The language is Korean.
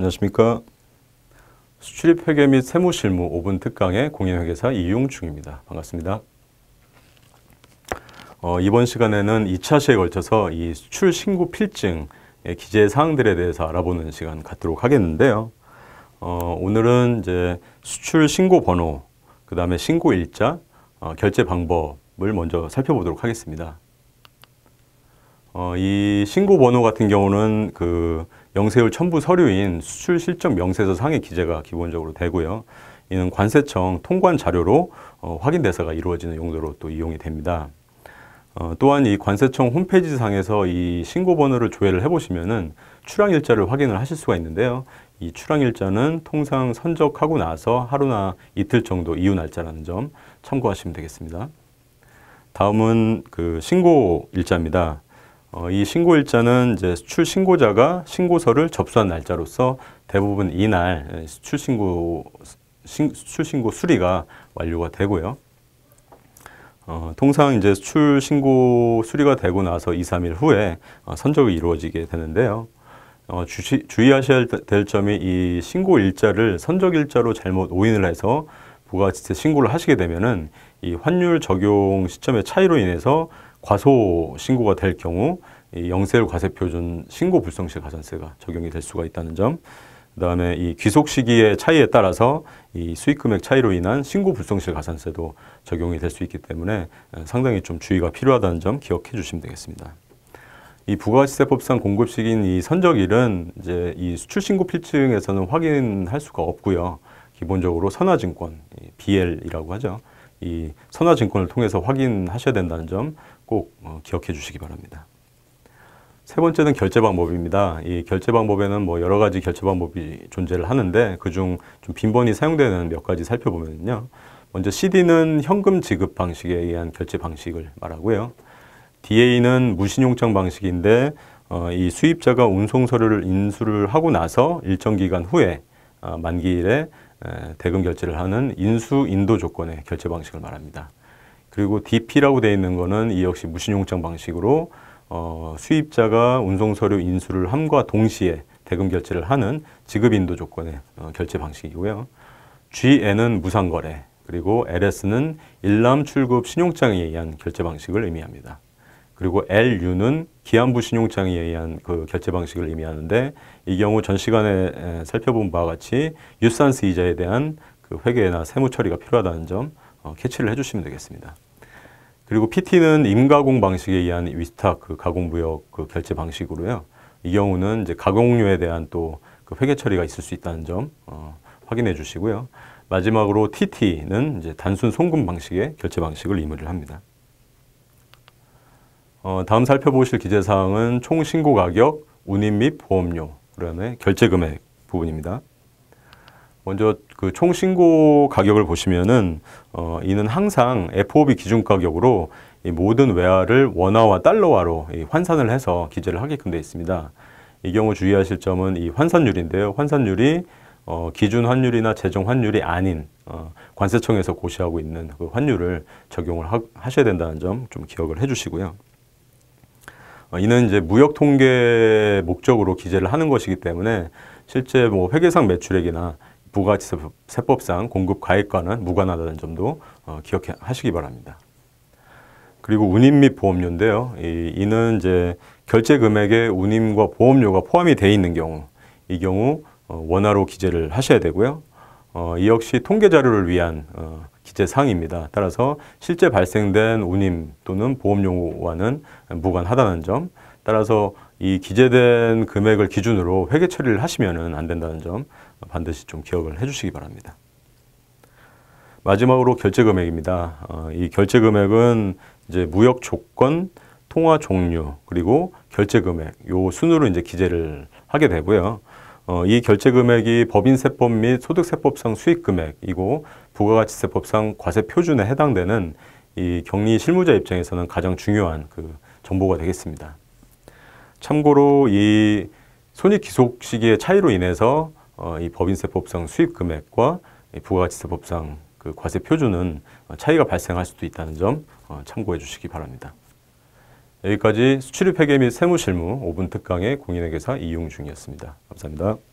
안녕하십니까. 수출입회계 및 세무실무 5분 특강의 공인회계사 이용충입니다. 반갑습니다. 어, 이번 시간에는 2차 시에 걸쳐서 이 수출 신고 필증 기재 사항들에 대해서 알아보는 시간 갖도록 하겠는데요. 어, 오늘은 이제 수출 신고 번호, 그 다음에 신고 일자, 어, 결제 방법을 먼저 살펴보도록 하겠습니다. 어, 이 신고 번호 같은 경우는 그 영세율 첨부 서류인 수출 실적 명세서 상에 기재가 기본적으로 되고요. 이는 관세청 통관 자료로 어, 확인 대사가 이루어지는 용도로 또 이용이 됩니다. 어, 또한 이 관세청 홈페이지 상에서 이 신고 번호를 조회를 해보시면은 출항 일자를 확인을 하실 수가 있는데요. 이 출항 일자는 통상 선적하고 나서 하루나 이틀 정도 이후 날짜라는 점 참고하시면 되겠습니다. 다음은 그 신고 일자입니다. 어, 이 신고일자는 이제 수출 신고자가 신고서를 접수한 날짜로서 대부분 이날 수출 신고 신, 수출 신고 수리가 완료가 되고요. 어, 통상 이제 수출 신고 수리가 되고 나서 2, 3일 후에 어, 선적이 이루어지게 되는데요. 어, 주시, 주의하셔야 될 점이 이 신고 일자를 선적 일자로 잘못 오인을 해서 부가가치세 신고를 하시게 되면은 이 환율 적용 시점의 차이로 인해서 과소 신고가 될 경우 이 영세율 과세 표준 신고 불성실 가산세가 적용이 될 수가 있다는 점. 그다음에 이 귀속 시기의 차이에 따라서 이 수익 금액 차이로 인한 신고 불성실 가산세도 적용이 될 수 있기 때문에 어, 상당히 좀 주의가 필요하다는 점 기억해 주시면 되겠습니다. 이부가세법상 공급 시기인 이 선적일은 이제 이 수출 신고 필증에서는 확인할 수가 없고요. 기본적으로 선화증권 BL이라고 하죠. 이 선화증권을 통해서 확인하셔야 된다는 점꼭 어, 기억해 주시기 바랍니다. 세 번째는 결제 방법입니다. 이 결제 방법에는 뭐 여러 가지 결제 방법이 존재를 하는데 그중 좀 빈번히 사용되는 몇 가지 살펴보면요. 먼저 CD는 현금 지급 방식에 의한 결제 방식을 말하고요. DA는 무신용장 방식인데 어, 이 수입자가 운송 서류를 인수를 하고 나서 일정 기간 후에 어, 만기일에 에, 대금 결제를 하는 인수 인도 조건의 결제 방식을 말합니다. 그리고 DP라고 되어 있는 거는 이 역시 무신용장 방식으로 어, 수입자가 운송서류 인수를 함과 동시에 대금 결제를 하는 지급인도 조건의 어, 결제 방식이고요. GN은 무상거래, 그리고 LS는 일람 출급 신용장에 의한 결제 방식을 의미합니다. 그리고 LU는 기안부 신용장에 의한 그 결제 방식을 의미하는데 이 경우 전 시간에 살펴본 바와 같이 유산스 이자에 대한 그 회계나 세무 처리가 필요하다는 점 어, 캐치를 해주시면 되겠습니다. 그리고 PT는 임가공 방식에 의한 위탁 그 가공부역 그 결제 방식으로요. 이 경우는 이제 가공료에 대한 또그 회계 처리가 있을 수 있다는 점 어, 확인해 주시고요. 마지막으로 TT는 이제 단순 송금 방식의 결제 방식을 의무를 합니다. 어, 다음 살펴보실 기재사항은 총신고 가격, 운임 및 보험료라는 결제 금액 부분입니다. 먼저 그 총신고 가격을 보시면은 어, 이는 항상 FOB 기준 가격으로 모든 외화를 원화와 달러화로 환산을 해서 기재를 하게끔 되어 있습니다. 이 경우 주의하실 점은 이 환산율인데요. 환산율이 어, 기준 환율이나 재정 환율이 아닌 어, 관세청에서 고시하고 있는 그 환율을 적용을 하, 셔야 된다는 점 좀 기억을 해주시고요. 어, 이는 이제 무역 통계 목적으로 기재를 하는 것이기 때문에 실제 뭐 회계상 매출액이나 부가가치세법상 공급 가액과는 무관하다는 점도 어, 기억하시기 바랍니다. 그리고 운임 및 보험료인데요. 이, 는 이제 결제 금액에 운임과 보험료가 포함이 돼 있는 경우 이 경우 어, 원화로 기재를 하셔야 되고요. 어, 이 역시 통계 자료를 위한 어, 기재 사입니다 따라서 실제 발생된 운임 또는 보험료와는 무관하다는 점 따라서 이 기재된 금액을 기준으로 회계 처리를 하시면 안 된다는 점 반드시 좀 기억을 해주시기 바랍니다. 마지막으로 결제 금액입니다. 어, 이 결제 금액은 이제 무역 조건, 통화 종류, 그리고 결제 금액 요 순으로 이제 기재를 하게 되고요. 어, 이 결제 금액이 법인세법 및 소득세법상 수익금액이고 부가가치세법상 과세표준에 해당되는 이 격리 실무자 입장에서는 가장 중요한 그 정보가 되겠습니다. 참고로 이 손익 기속 시기의 차이로 인해서 어, 이 법인세법상 수입 금액과 부가가치세법상 그 과세 표준은 차이가 발생할 수도 있다는 점 어, 참고해 주시기 바랍니다. 여기까지 수출입 회계 및 세무실무 5분 특강의 공인회계사 이용 중이었습니다. 감사합니다.